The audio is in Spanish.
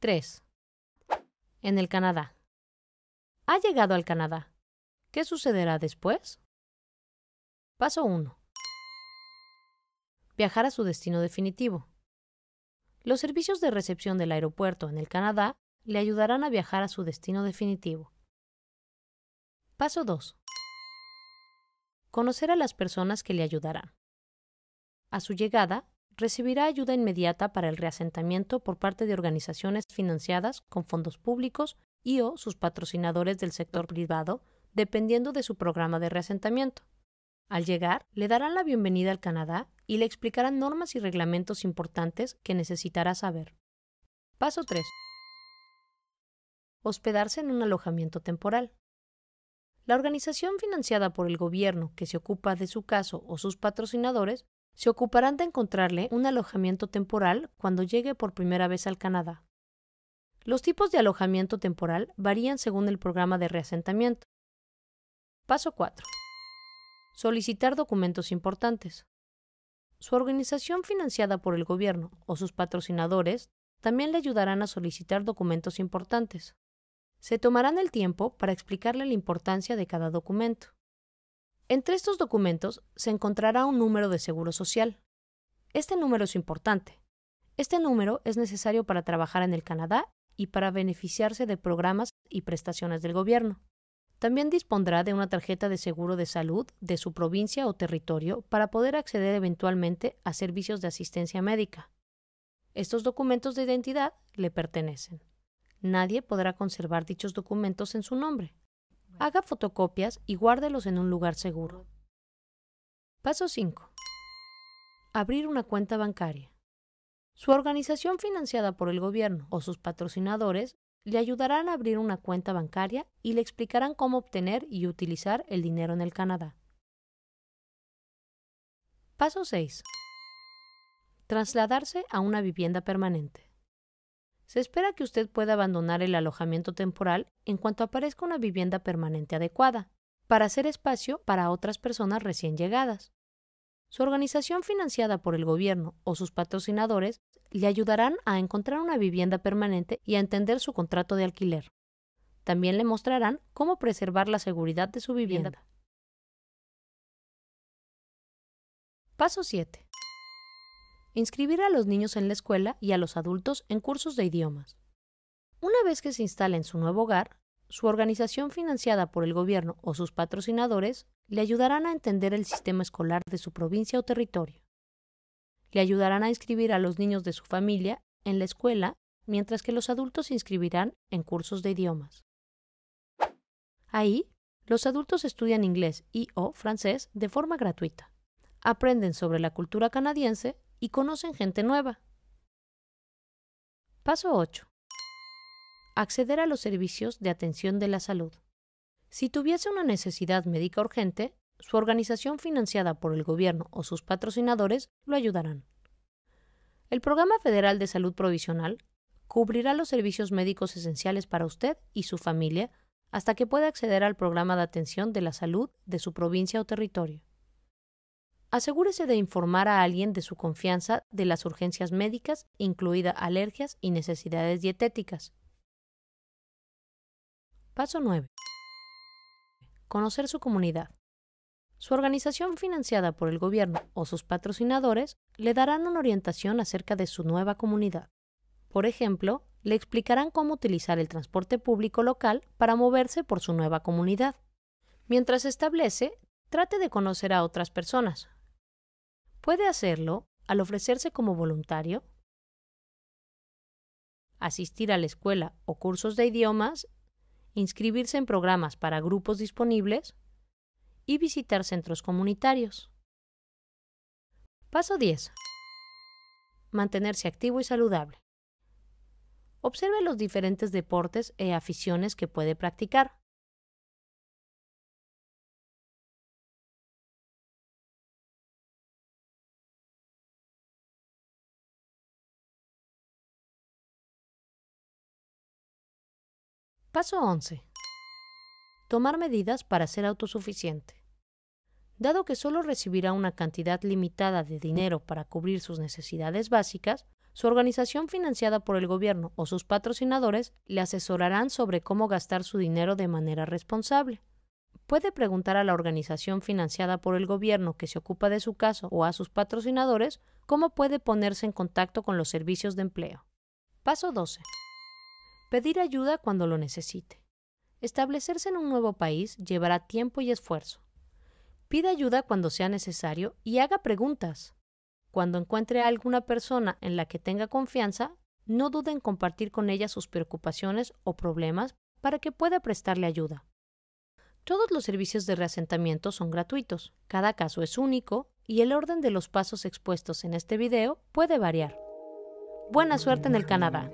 3. En el Canadá. Ha llegado al Canadá. ¿Qué sucederá después? Paso 1. Viajar a su destino definitivo. Los servicios de recepción del aeropuerto en el Canadá le ayudarán a viajar a su destino definitivo. Paso 2. Conocer a las personas que le ayudarán. A su llegada, recibirá ayuda inmediata para el reasentamiento por parte de organizaciones financiadas con fondos públicos y o sus patrocinadores del sector privado, dependiendo de su programa de reasentamiento. Al llegar, le darán la bienvenida al Canadá y le explicarán normas y reglamentos importantes que necesitará saber. Paso 3. Hospedarse en un alojamiento temporal. La organización financiada por el gobierno que se ocupa de su caso o sus patrocinadores se ocuparán de encontrarle un alojamiento temporal cuando llegue por primera vez al Canadá. Los tipos de alojamiento temporal varían según el programa de reasentamiento. Paso 4. Solicitar documentos importantes. Su organización financiada por el gobierno o sus patrocinadores también le ayudarán a solicitar documentos importantes. Se tomarán el tiempo para explicarle la importancia de cada documento. Entre estos documentos se encontrará un número de seguro social. Este número es importante. Este número es necesario para trabajar en el Canadá y para beneficiarse de programas y prestaciones del gobierno. También dispondrá de una tarjeta de seguro de salud de su provincia o territorio para poder acceder eventualmente a servicios de asistencia médica. Estos documentos de identidad le pertenecen. Nadie podrá conservar dichos documentos en su nombre. Haga fotocopias y guárdelos en un lugar seguro. Paso 5. Abrir una cuenta bancaria. Su organización financiada por el gobierno o sus patrocinadores le ayudarán a abrir una cuenta bancaria y le explicarán cómo obtener y utilizar el dinero en el Canadá. Paso 6. Trasladarse a una vivienda permanente. Se espera que usted pueda abandonar el alojamiento temporal en cuanto aparezca una vivienda permanente adecuada, para hacer espacio para otras personas recién llegadas. Su organización financiada por el gobierno o sus patrocinadores le ayudarán a encontrar una vivienda permanente y a entender su contrato de alquiler. También le mostrarán cómo preservar la seguridad de su vivienda. Paso 7 inscribir a los niños en la escuela y a los adultos en cursos de idiomas. Una vez que se instalen en su nuevo hogar, su organización financiada por el gobierno o sus patrocinadores le ayudarán a entender el sistema escolar de su provincia o territorio. Le ayudarán a inscribir a los niños de su familia en la escuela, mientras que los adultos se inscribirán en cursos de idiomas. Ahí, los adultos estudian inglés y o francés de forma gratuita. Aprenden sobre la cultura canadiense, y conocen gente nueva. Paso 8. Acceder a los servicios de atención de la salud. Si tuviese una necesidad médica urgente, su organización financiada por el gobierno o sus patrocinadores lo ayudarán. El Programa Federal de Salud Provisional cubrirá los servicios médicos esenciales para usted y su familia hasta que pueda acceder al programa de atención de la salud de su provincia o territorio asegúrese de informar a alguien de su confianza de las urgencias médicas, incluida alergias y necesidades dietéticas. Paso 9. Conocer su comunidad. Su organización financiada por el gobierno o sus patrocinadores le darán una orientación acerca de su nueva comunidad. Por ejemplo, le explicarán cómo utilizar el transporte público local para moverse por su nueva comunidad. Mientras establece, trate de conocer a otras personas, puede hacerlo al ofrecerse como voluntario, asistir a la escuela o cursos de idiomas, inscribirse en programas para grupos disponibles y visitar centros comunitarios. Paso 10. Mantenerse activo y saludable. Observe los diferentes deportes e aficiones que puede practicar. Paso 11. Tomar medidas para ser autosuficiente. Dado que solo recibirá una cantidad limitada de dinero para cubrir sus necesidades básicas, su organización financiada por el gobierno o sus patrocinadores le asesorarán sobre cómo gastar su dinero de manera responsable. Puede preguntar a la organización financiada por el gobierno que se ocupa de su caso o a sus patrocinadores cómo puede ponerse en contacto con los servicios de empleo. Paso 12 pedir ayuda cuando lo necesite. Establecerse en un nuevo país llevará tiempo y esfuerzo. Pida ayuda cuando sea necesario y haga preguntas. Cuando encuentre a alguna persona en la que tenga confianza, no dude en compartir con ella sus preocupaciones o problemas para que pueda prestarle ayuda. Todos los servicios de reasentamiento son gratuitos, cada caso es único y el orden de los pasos expuestos en este video puede variar. Buena suerte en el Canadá.